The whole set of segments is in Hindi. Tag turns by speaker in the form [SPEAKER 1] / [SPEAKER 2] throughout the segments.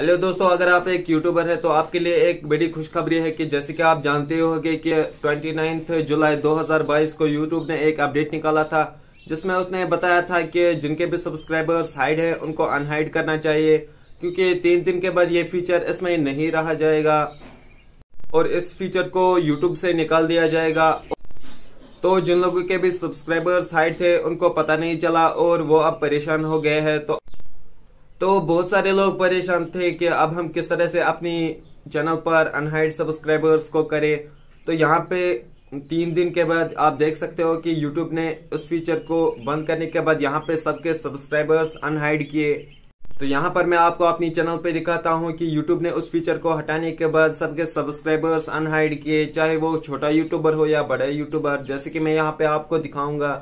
[SPEAKER 1] हेलो दोस्तों अगर आप एक यूट्यूबर है तो आपके लिए एक बड़ी खुशखबरी है कि जैसे कि आप जानते हो कि ट्वेंटी नाइन्थ जुलाई 2022 को यूट्यूब ने एक अपडेट निकाला था जिसमें उसने बताया था कि जिनके भी सब्सक्राइबर्स हाइड है उनको अनहाइड करना चाहिए क्योंकि तीन दिन के बाद ये फीचर इसमें नहीं रहा जाएगा और इस फीचर को यूट्यूब से निकाल दिया जाएगा तो जिन लोगों के भी सब्सक्राइबर्स हाइड थे उनको पता नहीं चला और वो अब परेशान हो गए हैं तो तो बहुत सारे लोग परेशान थे कि अब हम किस तरह से अपनी चैनल पर अनहाइड सब्सक्राइबर्स को करें तो यहाँ पे तीन दिन के बाद आप देख सकते हो कि YouTube ने उस फीचर को बंद करने के बाद यहाँ पे सबके सब्सक्राइबर्स अनहाइड किए तो यहाँ पर मैं आपको अपनी चैनल पे दिखाता हूँ कि YouTube ने उस फीचर को हटाने के बाद सबके सब्सक्राइबर्स अनहाइड किए चाहे वो छोटा यूट्यूबर हो या बड़ा यूट्यूबर जैसे कि मैं यहाँ पे आपको दिखाऊंगा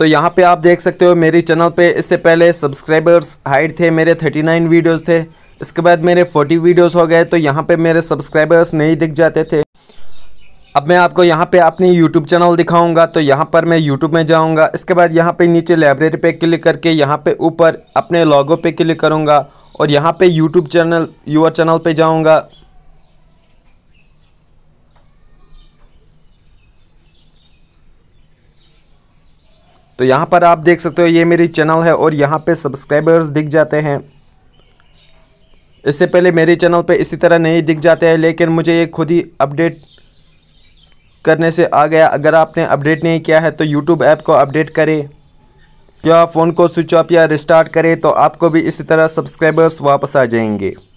[SPEAKER 1] तो यहाँ पे आप देख सकते हो मेरी चैनल पे इससे पहले सब्सक्राइबर्स हाइड थे मेरे 39 वीडियोस थे इसके बाद मेरे 40 वीडियोस हो गए तो यहाँ पे मेरे सब्सक्राइबर्स नहीं दिख जाते थे अब मैं आपको यहाँ पे अपनी यूट्यूब चैनल दिखाऊंगा तो यहाँ पर मैं यूट्यूब में जाऊँगा इसके बाद यहाँ पर नीचे लाइब्रेरी पर क्लिक करके यहाँ पर ऊपर अपने लॉगो पर क्लिक करूँगा और यहाँ पर यूट्यूब चैनल यूर चैनल पर जाऊँगा तो यहाँ पर आप देख सकते हो ये मेरी चैनल है और यहाँ पे सब्सक्राइबर्स दिख जाते हैं इससे पहले मेरे चैनल पे इसी तरह नहीं दिख जाते हैं लेकिन मुझे ये खुद ही अपडेट करने से आ गया अगर आपने अपडेट नहीं किया है तो यूट्यूब ऐप को अपडेट करें या फ़ोन को स्विच ऑफ या रिस्टार्ट करें तो आपको भी इसी तरह सब्सक्राइबर्स वापस आ जाएंगे